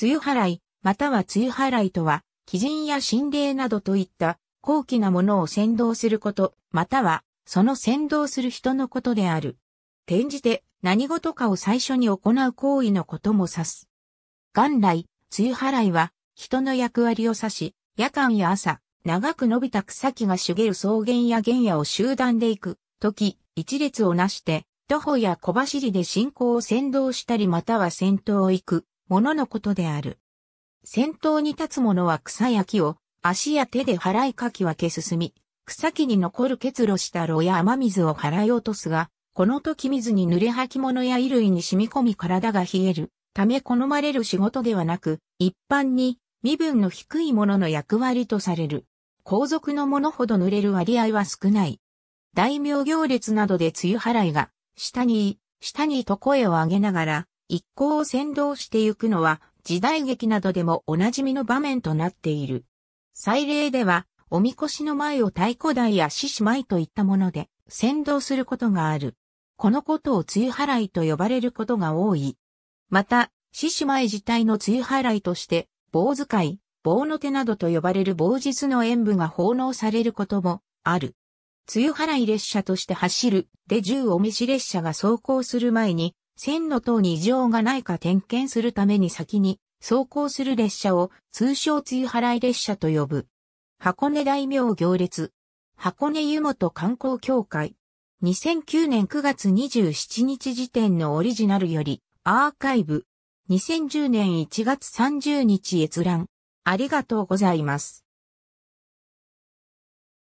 梅雨払い、または梅雨払いとは、鬼人や神霊などといった高貴なものを先導すること、または、その先導する人のことである。転じて、何事かを最初に行う行為のことも指す。元来、梅雨払いは、人の役割を指し、夜間や朝、長く伸びた草木が茂る草原や原野を集団で行く、時、一列をなして、徒歩や小走りで進行を先導したりまたは先頭を行く、もののことである。先頭に立つ者は草や木を足や手で払いかき分け進み、草木に残る結露した炉や雨水を払い落とすが、この時水に濡れ履物や衣類に染み込み体が冷える、ため好まれる仕事ではなく、一般に身分の低い者の役割とされる。皇族の者ほど濡れる割合は少ない。大名行列などで梅雨払いが、下に、下にと声を上げながら、一行を先導してゆくのは時代劇などでもおなじみの場面となっている。祭礼では、おみこしの前を太鼓台や獅子舞といったもので先導することがある。このことを梅雨払いと呼ばれることが多い。また、獅子舞自体の梅雨払いとして、棒使い、棒の手などと呼ばれる棒実の演舞が奉納されることもある。梅雨払い列車として走るで銃おみし列車が走行する前に、線路等に異常がないか点検するために先に走行する列車を通称追払い列車と呼ぶ。箱根大名行列。箱根湯本観光協会。2009年9月27日時点のオリジナルよりアーカイブ。2010年1月30日閲覧。ありがとうございます。